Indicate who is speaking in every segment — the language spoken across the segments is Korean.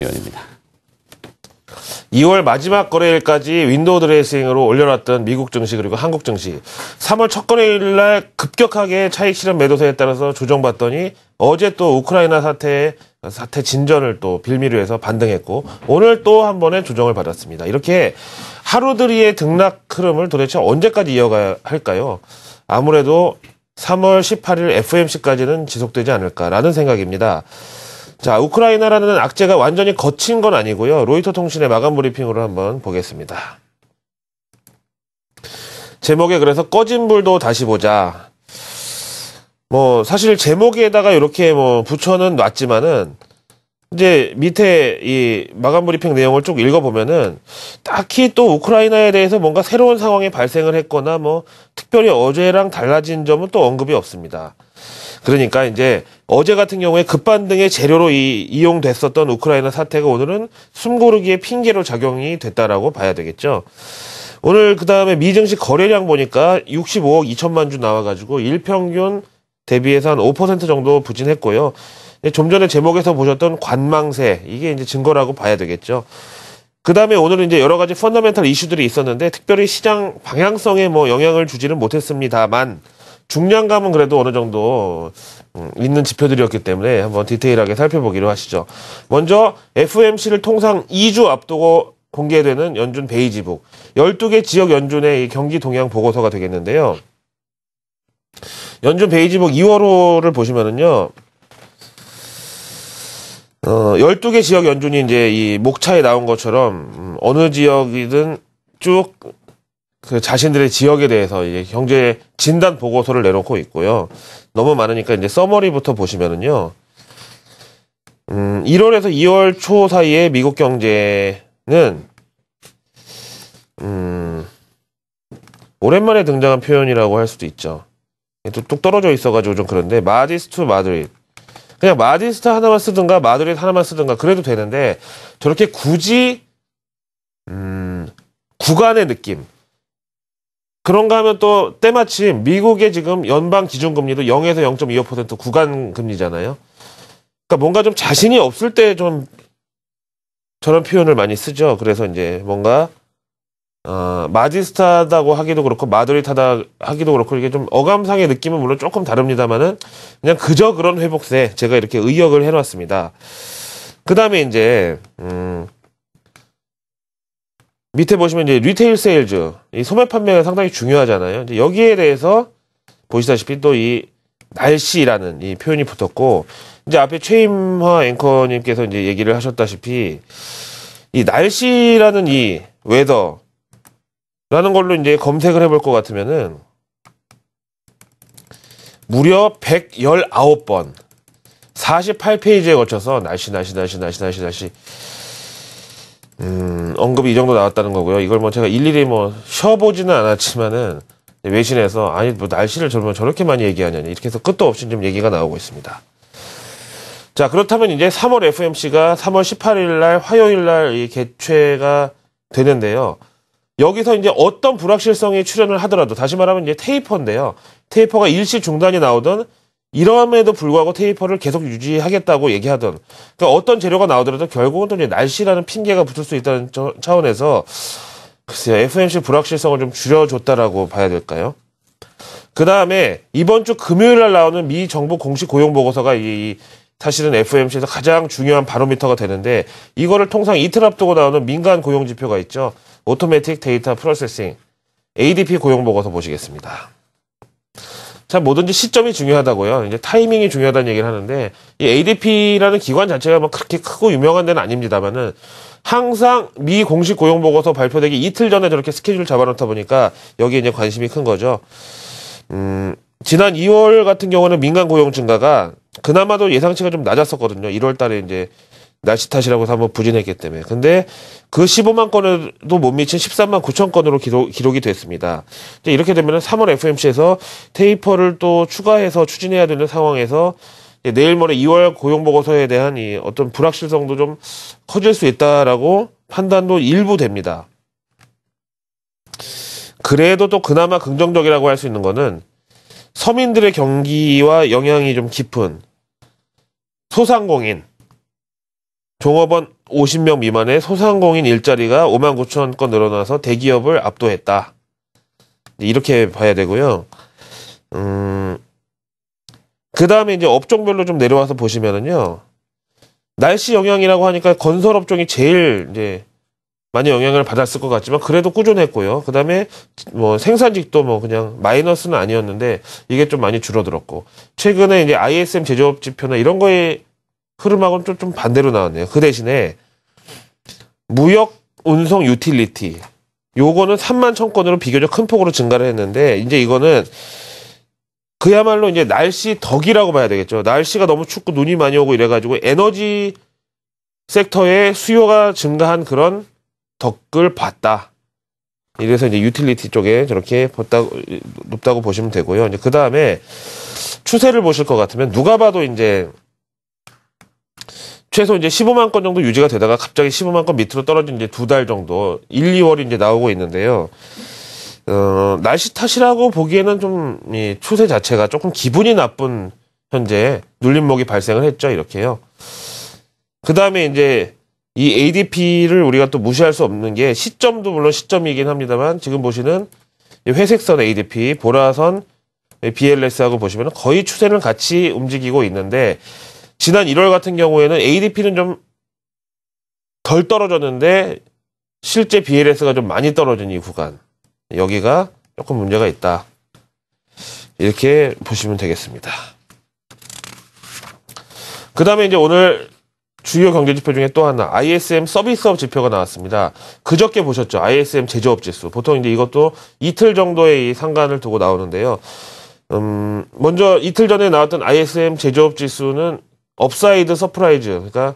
Speaker 1: 의원입니다. 2월 마지막 거래일까지 윈도우 드레싱으로 올려놨던 미국 증시 그리고 한국 증시 3월 첫 거래일 날 급격하게 차익 실현 매도세에 따라서 조정받더니 어제 또 우크라이나 사태 사태 진전을 또 빌미로 해서 반등했고 오늘 또 한 번의 조정을 받았습니다. 이렇게 하루들이의 등락 흐름을 도대체 언제까지 이어가야 할까요? 아무래도 3월 18일 FMC까지는 지속되지 않을까라는 생각입니다. 자, 우크라이나라는 악재가 완전히 거친 건 아니고요. 로이터 통신의 마감 브리핑으로 한번 보겠습니다. 제목에 그래서 꺼진 불도 다시 보자. 뭐 사실 제목에다가 이렇게 뭐 붙여는 놨지만은 이제 밑에 이 마감 브리핑 내용을 쭉 읽어보면은 딱히 또 우크라이나에 대해서 뭔가 새로운 상황이 발생을 했거나 뭐 특별히 어제랑 달라진 점은 또 언급이 없습니다. 그러니까 이제 어제 같은 경우에 급반등의 재료로 이, 이용됐었던 우크라이나 사태가 오늘은 숨고르기의 핑계로 작용이 됐다라고 봐야 되겠죠. 오늘 그 다음에 미증시 거래량 보니까 65억 2천만 주 나와가지고 일평균 대비해서 한 5% 정도 부진했고요. 좀 전에 제목에서 보셨던 관망세 이게 이제 증거라고 봐야 되겠죠. 그 다음에 오늘은 이제 여러 가지 펀더멘탈 이슈들이 있었는데 특별히 시장 방향성에 뭐 영향을 주지는 못했습니다만 중량감은 그래도 어느 정도 음, 있는 지표들이었기 때문에 한번 디테일하게 살펴보기로 하시죠. 먼저 FMC를 통상 2주 앞두고 공개되는 연준 베이지북 12개 지역 연준의 경기 동향 보고서가 되겠는데요. 연준 베이지북 2월호를 보시면은요. 어, 12개 지역 연준이 이제 이 목차에 나온 것처럼 음, 어느 지역이든 쭉그 자신들의 지역에 대해서 이제 경제 진단 보고서를 내놓고 있고요. 너무 많으니까 이제 서머리부터 보시면은요. 음, 1월에서 2월 초 사이에 미국 경제는 음, 오랜만에 등장한 표현이라고 할 수도 있죠. 또뚝 떨어져 있어가지고 좀 그런데 마디스 투 마드릿 그냥 마디스타 하나만 쓰든가 마드릿 하나만 쓰든가 그래도 되는데 저렇게 굳이 음, 구간의 느낌 그런가 하면 또 때마침 미국의 지금 연방 기준금리도 0에서 0.25% 구간 금리잖아요. 그러니까 뭔가 좀 자신이 없을 때 좀 저런 표현을 많이 쓰죠. 그래서 이제 뭔가 어, 마디스타다고 하기도 그렇고 마드리타다 하기도 그렇고 이게 좀 어감상의 느낌은 물론 조금 다릅니다만은 그냥 그저 그런 회복세 제가 이렇게 의역을 해놨습니다. 그 다음에 이제 음, 밑에 보시면 이제 리테일 세일즈, 이 소매 판매가 상당히 중요하잖아요. 이제 여기에 대해서 보시다시피 또 이 날씨라는 이 표현이 붙었고 이제 앞에 최임화 앵커님께서 이제 얘기를 하셨다시피 이 날씨라는 이 웨더라는 걸로 이제 검색을 해볼 것 같으면은 무려 119번 48페이지에 걸쳐서 날씨 날씨 날씨 날씨 날씨 날씨 음, 언급이 이 정도 나왔다는 거고요. 이걸 뭐 제가 일일이 뭐 쉬어보지는 않았지만은 외신에서 아니 뭐 날씨를 저러 저렇게 많이 얘기하냐 니 이렇게 해서 끝도 없이 좀 얘기가 나오고 있습니다. 자 그렇다면 이제 3월 FMC가 3월 18일 날 화요일 날이 개최가 되는데요. 여기서 이제 어떤 불확실성이 출현을 하더라도 다시 말하면 이제 테이퍼인데요. 테이퍼가 일시 중단이 나오든 이러함에도 불구하고 테이퍼를 계속 유지하겠다고 얘기하던 그러니까 어떤 재료가 나오더라도 결국은 또 이제 날씨라는 핑계가 붙을 수 있다는 차원에서 글쎄요 FMC 불확실성을 좀 줄여줬다라고 봐야 될까요? 그 다음에 이번 주 금요일 날 나오는 미 정부 공식 고용 보고서가 이, 사실은 FMC에서 가장 중요한 바로미터가 되는데 이거를 통상 이틀 앞두고 나오는 민간 고용 지표가 있죠. 오토매틱 데이터 프로세싱 ADP 고용 보고서 보시겠습니다. 자, 뭐든지 시점이 중요하다고요. 이제 타이밍이 중요하다는 얘기를 하는데 이 ADP라는 기관 자체가 뭐 그렇게 크고 유명한 데는 아닙니다만은 항상 미 공식 고용 보고서 발표되기 이틀 전에 저렇게 스케줄을 잡아놓다 보니까 여기에 이제 관심이 큰 거죠. 음, 지난 2월 같은 경우는 민간 고용 증가가 그나마도 예상치가 좀 낮았었거든요. 1월 달에 이제 날씨 탓이라고 해서 한번 부진했기 때문에. 근데 그 15만 건에도 못 미친 13만 9천 건으로 기록, 이 됐습니다. 이렇게 되면 3월 FMC에서 테이퍼를 또 추가해서 추진해야 되는 상황에서 내일 모레 2월 고용보고서에 대한 이 어떤 불확실성도 좀 커질 수 있다라고 판단도 일부 됩니다. 그래도 또 그나마 긍정적이라고 할 수 있는 거는 서민들의 경기와 영향이 좀 깊은 소상공인, 종업원 50명 미만의 소상공인 일자리가 5만 9천 건 늘어나서 대기업을 압도했다. 이렇게 봐야 되고요. 음, 그 다음에 이제 업종별로 좀 내려와서 보시면은요. 날씨 영향이라고 하니까 건설 업종이 제일 이제 많이 영향을 받았을 것 같지만 그래도 꾸준했고요. 그 다음에 뭐 생산직도 뭐 그냥 마이너스는 아니었는데 이게 좀 많이 줄어들었고 최근에 이제 ISM 제조업 지표나 이런 거에 흐름하고는 좀, 좀 반대로 나왔네요. 그 대신에 무역 운송 유틸리티 요거는 3만 천 건으로 비교적 큰 폭으로 증가를 했는데 이제 이거는 그야말로 이제 날씨 덕이라고 봐야 되겠죠. 날씨가 너무 춥고 눈이 많이 오고 이래가지고 에너지 섹터의 수요가 증가한 그런 덕을 봤다. 이래서 이제 유틸리티 쪽에 저렇게 높다고, 높다고 보시면 되고요. 이제 그 다음에 추세를 보실 것 같으면 누가 봐도 이제 최소 이제 15만 건 정도 유지가 되다가 갑자기 15만 건 밑으로 떨어진 이제 두 달 정도 1, 2월이 이제 나오고 있는데요. 어, 날씨 탓이라고 보기에는 좀이 추세 자체가 조금 기분이 나쁜 현재 눌림목이 발생을 했죠. 이렇게요. 그 다음에 이제 이 ADP를 우리가 또 무시할 수 없는 게 시점도 물론 시점이긴 합니다만 지금 보시는 회색선 ADP, 보라선 BLS하고 보시면 거의 추세는 같이 움직이고 있는데 지난 1월 같은 경우에는 ADP는 좀 덜 떨어졌는데 실제 BLS가 좀 많이 떨어진 이 구간 여기가 조금 문제가 있다 이렇게 보시면 되겠습니다. 그 다음에 이제 오늘 주요 경제 지표 중에 또 하나 ISM 서비스업 지표가 나왔습니다. 그저께 보셨죠? ISM 제조업 지수. 보통 이제 이것도 이틀 정도의 상관을 두고 나오는데요. 음, 먼저 이틀 전에 나왔던 ISM 제조업 지수는 업사이드 서프라이즈 그러니까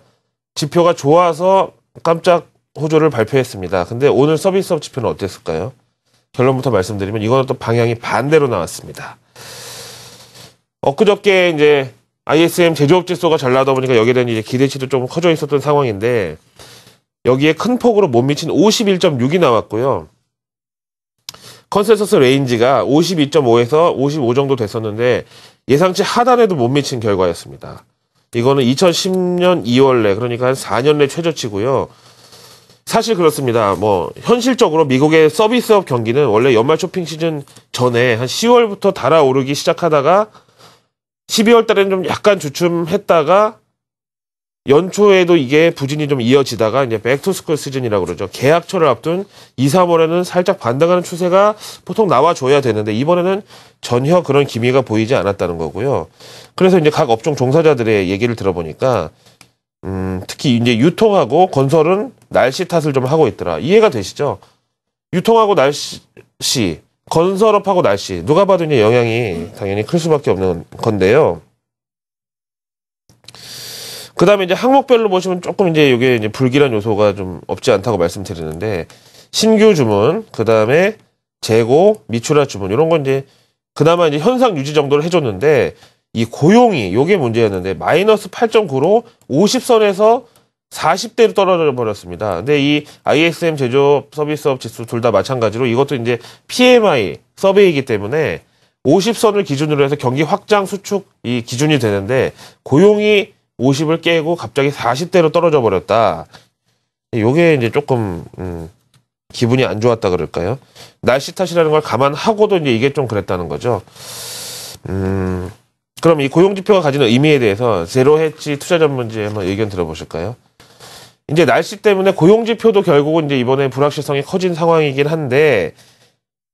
Speaker 1: 지표가 좋아서 깜짝 호조를 발표했습니다. 근데 오늘 서비스업 지표는 어땠을까요? 결론부터 말씀드리면 이거는 또 방향이 반대로 나왔습니다. 엊그저께 이제 ISM 제조업 지수가 잘 나다 보니까 여기에 대한 이제 기대치도 좀 커져 있었던 상황인데 여기에 큰 폭으로 못 미친 51.6이 나왔고요. 컨센서스 레인지가 52.5에서 55 정도 됐었는데 예상치 하단에도 못 미친 결과였습니다. 이거는 2010년 2월내 그러니까 한 4년 내 최저치고요. 사실 그렇습니다. 뭐 현실적으로 미국의 서비스업 경기는 원래 연말 쇼핑 시즌 전에 한 10월부터 달아오르기 시작하다가 12월 달에는 좀 약간 주춤했다가 연초에도 이게 부진이 좀 이어지다가 이제 백투스쿨 시즌이라고 그러죠. 계약철을 앞둔 2, 3월에는 살짝 반등하는 추세가 보통 나와줘야 되는데 이번에는 전혀 그런 기미가 보이지 않았다는 거고요. 그래서 이제 각 업종 종사자들의 얘기를 들어보니까 음, 특히 이제 유통하고 건설은 날씨 탓을 좀 하고 있더라. 이해가 되시죠? 유통하고 날씨, 건설업하고 날씨 누가 봐도 이제 영향이 당연히 클 수밖에 없는 건데요. 그 다음에 이제 항목별로 보시면 조금 이제 이게 이제 불길한 요소가 좀 없지 않다고 말씀드리는데, 신규 주문, 그 다음에 재고, 미출하 주문, 이런 건 이제 그나마 이제 현상 유지 정도를 해줬는데, 이 고용이, 요게 문제였는데, 마이너스 8.9로 50선에서 40대로 떨어져 버렸습니다. 근데 이 ISM 제조업 서비스업 지수 둘 다 마찬가지로 이것도 이제 PMI 서베이기 때문에 50선을 기준으로 해서 경기 확장 수축 이 기준이 되는데 고용이 50을 깨고 갑자기 40대로 떨어져 버렸다. 요게 이제 조금 음, 기분이 안 좋았다 그럴까요? 날씨 탓이라는 걸 감안하고도 이제 이게 좀 그랬다는 거죠. 음, 그럼 이 고용 지표가 가지는 의미에 대해서 제로 해치 투자 전문지에 한번 의견 들어보실까요? 이제 날씨 때문에 고용 지표도 결국은 이제 이번에 불확실성이 커진 상황이긴 한데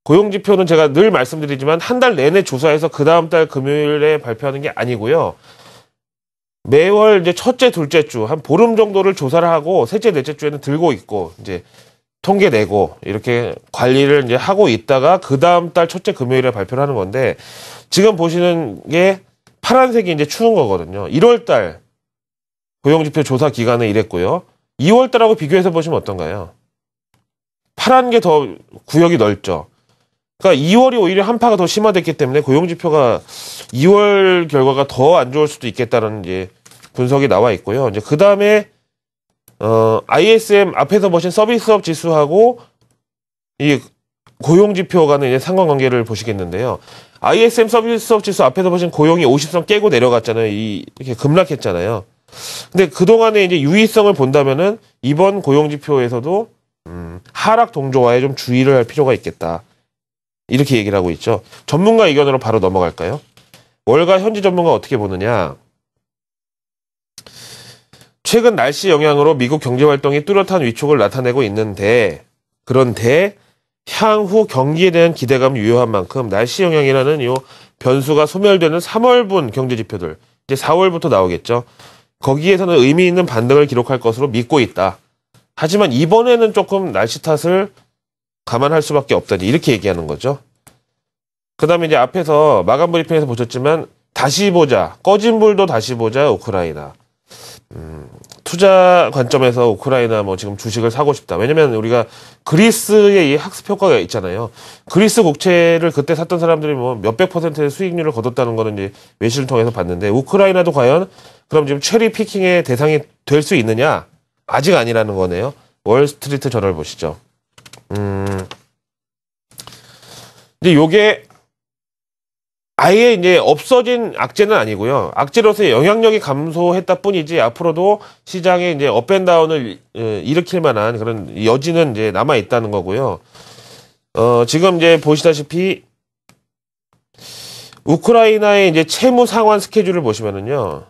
Speaker 1: 고용 지표는 제가 늘 말씀드리지만 한 달 내내 조사해서 그 다음 달 금요일에 발표하는 게 아니고요. 매월 이제 첫째, 둘째 주 한 보름 정도를 조사를 하고 셋째, 넷째 주에는 들고 있고 이제 통계 내고 이렇게 관리를 이제 하고 있다가 그 다음 달 첫째 금요일에 발표를 하는 건데 지금 보시는 게 파란색이 이제 추운 거거든요. 1월 달 고용지표 조사 기간은 이랬고요. 2월 달하고 비교해서 보시면 어떤가요? 파란 게 더 구역이 넓죠. 그러니까 2월이 오히려 한파가 더 심화됐기 때문에 고용지표가 2월 결과가 더 안 좋을 수도 있겠다는 이제 분석이 나와 있고요. 이제 그 다음에 어, ISM 앞에서 보신 서비스업 지수하고 이 고용 지표 간의 이제 상관관계를 보시겠는데요. ISM 서비스업 지수 앞에서 보신 고용이 50선 깨고 내려갔잖아요. 이, 이렇게 급락했잖아요. 근데 그동안에 이제 유의성을 본다면은 이번 고용 지표에서도 음, 하락 동조화에 좀 주의를 할 필요가 있겠다. 이렇게 얘기를 하고 있죠. 전문가 의견으로 바로 넘어갈까요? 월가 현지 전문가 어떻게 보느냐? 최근 날씨 영향으로 미국 경제 활동이 뚜렷한 위축을 나타내고 있는데 그런데 향후 경기에 대한 기대감 유효한 만큼 날씨 영향이라는 이 변수가 소멸되는 3월분 경제 지표들 이제 4월부터 나오겠죠. 거기에서는 의미 있는 반등을 기록할 것으로 믿고 있다. 하지만 이번에는 조금 날씨 탓을 감안할 수밖에 없다. 니 이렇게 얘기하는 거죠. 그 다음에 이제 앞에서 마감 브리핑에서 보셨지만 다시 보자. 꺼진 불도 다시 보자. 우크라이나. 음, 투자 관점에서 우크라이나 뭐 지금 주식을 사고 싶다. 왜냐면 우리가 그리스의 이 학습 효과가 있잖아요. 그리스 국채를 그때 샀던 사람들이 뭐 몇백 퍼센트의 수익률을 거뒀다는 거는 이제 외신을 통해서 봤는데 우크라이나도 과연 그럼 지금 체리 피킹의 대상이 될 수 있느냐? 아직 아니라는 거네요. 월스트리트 저널 보시죠. 음. 근데 요게 아예 이제 없어진 악재는 아니고요. 악재로서의 영향력이 감소했다 뿐이지 앞으로도 시장에 이제 업앤다운을 어, 일으킬 만한 그런 여지는 이제 남아 있다는 거고요. 어, 지금 이제 보시다시피 우크라이나의 이제 채무 상환 스케줄을 보시면은요.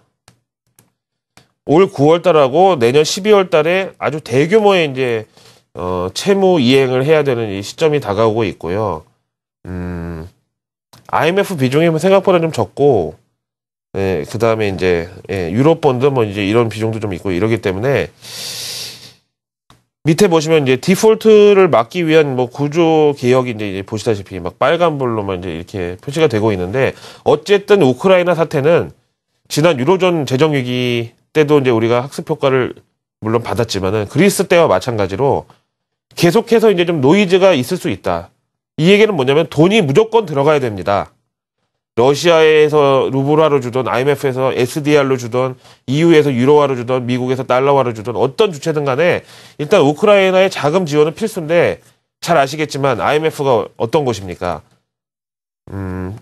Speaker 1: 올 9월 달하고 내년 12월 달에 아주 대규모의 이제 어, 채무 이행을 해야 되는 이 시점이 다가오고 있고요. 음. IMF 비중이 뭐 생각보다 좀 적고 예, 그 다음에 이제 예, 유럽 본드 뭐 이제 이런 비중도 좀 있고 이러기 때문에 밑에 보시면 이제 디폴트를 막기 위한 뭐 구조 개혁이 이제 보시다시피 막 빨간불로만 뭐 이제 이렇게 표시가 되고 있는데 어쨌든 우크라이나 사태는 지난 유로존 재정 위기 때도 이제 우리가 학습 효과를 물론 받았지만은 그리스 때와 마찬가지로 계속해서 이제 좀 노이즈가 있을 수 있다. 이 얘기는 뭐냐면 돈이 무조건 들어가야 됩니다. 러시아에서 루브라로 주던 IMF에서 SDR로 주던 EU에서 유로화로 주던 미국에서 달러화로 주던 어떤 주체든 간에 일단 우크라이나의 자금 지원은 필수인데 잘 아시겠지만 IMF가 어떤 곳입니까? 음,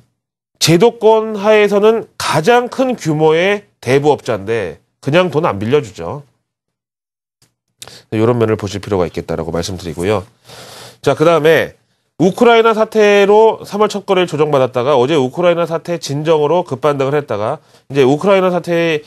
Speaker 1: 제도권 하에서는 가장 큰 규모의 대부업자인데 그냥 돈 안 빌려주죠. 이런 면을 보실 필요가 있겠다라고 말씀드리고요. 자, 그 다음에 우크라이나 사태로 3월 첫 거래를 조정받았다가 어제 우크라이나 사태 진정으로 급반등을 했다가 이제 우크라이나 사태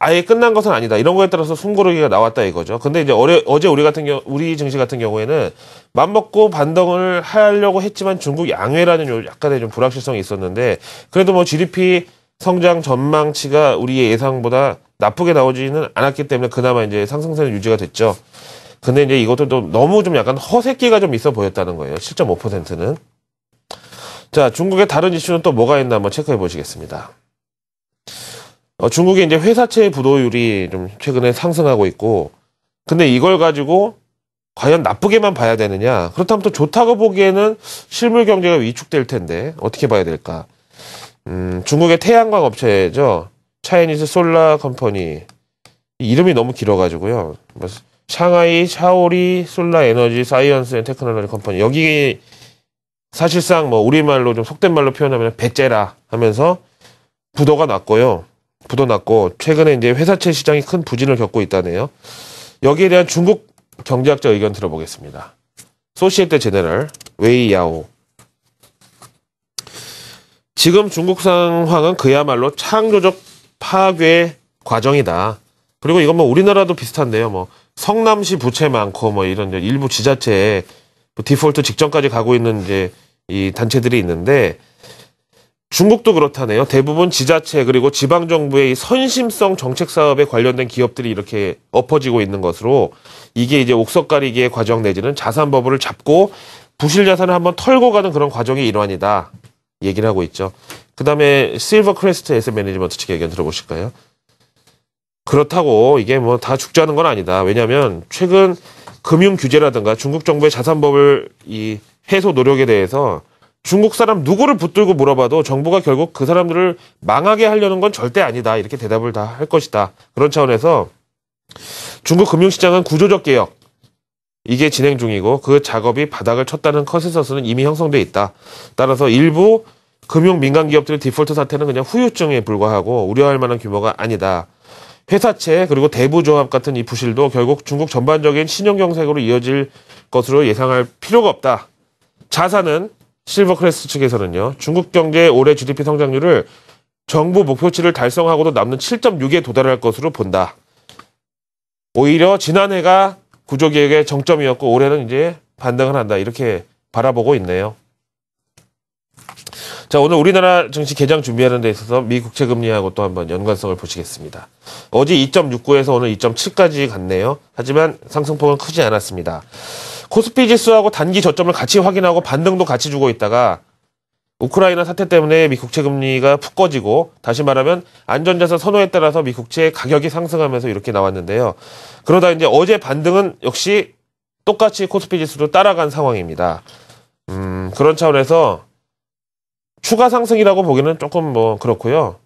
Speaker 1: 아예 끝난 것은 아니다. 이런 거에 따라서 숨고르기가 나왔다 이거죠. 근데 이제 어제 우리 같은 경우 우리 증시 같은 경우에는 맘먹고 반등을 하려고 했지만 중국 양회라는 요 약간의 좀 불확실성이 있었는데 그래도 뭐 GDP 성장 전망치가 우리의 예상보다 나쁘게 나오지는 않았기 때문에 그나마 이제 상승세는 유지가 됐죠. 근데 이제 이것도 좀 너무 좀 약간 허세끼가 좀 있어 보였다는 거예요. 7.5%는. 자, 중국의 다른 이슈는 또 뭐가 있나 한번 체크해 보시겠습니다. 어, 중국의 이제 회사채 부도율이 좀 최근에 상승하고 있고, 근데 이걸 가지고 과연 나쁘게만 봐야 되느냐? 그렇다면 또 좋다고 보기에는 실물 경제가 위축될 텐데 어떻게 봐야 될까? 음, 중국의 태양광 업체죠. 차이니즈 솔라 컴퍼니 이름이 너무 길어가지고요. 샹하이 샤오리 솔라 에너지 사이언스 앤 테크놀로지 컴퍼니 여기 사실상 뭐 우리말로 좀 속된 말로 표현하면 배째라 하면서 부도가 났고요. 부도 났고 최근에 이제 회사채 시장이 큰 부진을 겪고 있다네요. 여기에 대한 중국 경제학자 의견 들어보겠습니다. 소시에테 제네럴 웨이야오 지금 중국 상황은 그야말로 창조적 파괴 과정이다. 그리고 이건 뭐 우리나라도 비슷한데요. 뭐 성남시 부채 많고 뭐 이런 일부 지자체에 뭐 디폴트 직전까지 가고 있는 이제 이 단체들이 있는데 중국도 그렇다네요. 대부분 지자체 그리고 지방 정부의 이 선심성 정책 사업에 관련된 기업들이 이렇게 엎어지고 있는 것으로 이게 이제 옥석 가리기의 과정 내지는 자산 버블을 잡고 부실 자산을 한번 털고 가는 그런 과정의 일환이다. 얘기를 하고 있죠. 그다음에 실버 크레스트 에셋 매니지먼트 측의 의견 들어보실까요? 그렇다고 이게 뭐 다 죽자는 건 아니다. 왜냐하면 최근 금융 규제라든가 중국 정부의 자산법을 이 해소 노력에 대해서 중국 사람 누구를 붙들고 물어봐도 정부가 결국 그 사람들을 망하게 하려는 건 절대 아니다. 이렇게 대답을 다 할 것이다. 그런 차원에서 중국 금융시장은 구조적 개혁, 이게 진행 중이고 그 작업이 바닥을 쳤다는 컨센서스는 이미 형성돼 있다. 따라서 일부 금융 민간 기업들의 디폴트 사태는 그냥 후유증에 불과하고 우려할 만한 규모가 아니다. 회사채 그리고 대부조합 같은 이 부실도 결국 중국 전반적인 신용경색으로 이어질 것으로 예상할 필요가 없다. 자산은 실버크레스 측에서는요. 중국 경제 의 올해 GDP 성장률을 정부 목표치를 달성하고도 남는 7.6에 도달할 것으로 본다. 오히려 지난해가 구조개혁의 정점이었고 올해는 이제 반등을 한다. 이렇게 바라보고 있네요. 자, 오늘 우리나라 증시 개장 준비하는 데 있어서 미 국채 금리하고 또 한번 연관성을 보시겠습니다. 어제 2.69에서 오늘 2.7까지 갔네요. 하지만 상승폭은 크지 않았습니다. 코스피 지수하고 단기 저점을 같이 확인하고 반등도 같이 주고 있다가 우크라이나 사태 때문에 미 국채 금리가 푹 꺼지고 다시 말하면 안전자산 선호에 따라서 미 국채 가격이 상승하면서 이렇게 나왔는데요. 그러다 이제 어제 반등은 역시 똑같이 코스피 지수로 따라간 상황입니다. 음, 그런 차원에서 추가 상승이라고 보기는 조금 뭐 그렇고요.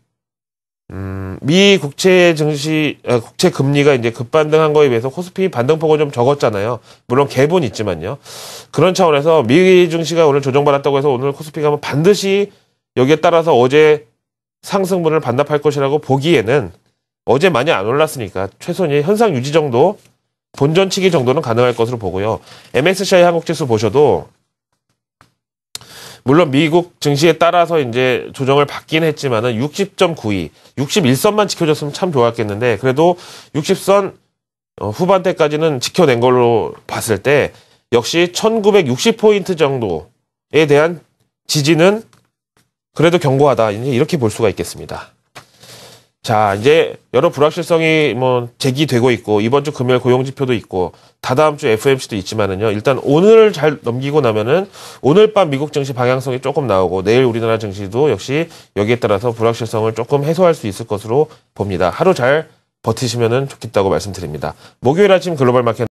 Speaker 1: 음, 미 국채 증시 아, 국채 금리가 이제 급반등한 거에 비해서 코스피 반등폭은 좀 적었잖아요. 물론 갭은 있지만요. 그런 차원에서 미 증시가 오늘 조정받았다고 해서 오늘 코스피가 뭐 반드시 여기에 따라서 어제 상승분을 반납할 것이라고 보기에는 어제 많이 안 올랐으니까 최소한 현상 유지 정도 본전치기 정도는 가능할 것으로 보고요. MSCI 한국지수 보셔도 물론 미국 증시에 따라서 이제 조정을 받긴 했지만은 60.92, 61선만 지켜줬으면 참 좋았겠는데 그래도 60선 어, 후반대까지는 지켜낸 걸로 봤을 때 역시 1960포인트 정도에 대한 지지는 그래도 견고하다. 이렇게 볼 수가 있겠습니다. 자, 이제 여러 불확실성이 뭐 제기되고 있고 이번 주 금요일 고용 지표도 있고 다다음 주 f m c 도 있지만은요. 일단 오늘 잘 넘기고 나면은 오늘 밤 미국 증시 방향성이 조금 나오고 내일 우리나라 증시도 역시 여기에 따라서 불확실성을 조금 해소할 수 있을 것으로 봅니다. 하루 잘 버티시면은 좋겠다고 말씀드립니다. 목요일 아침 글로벌 마켓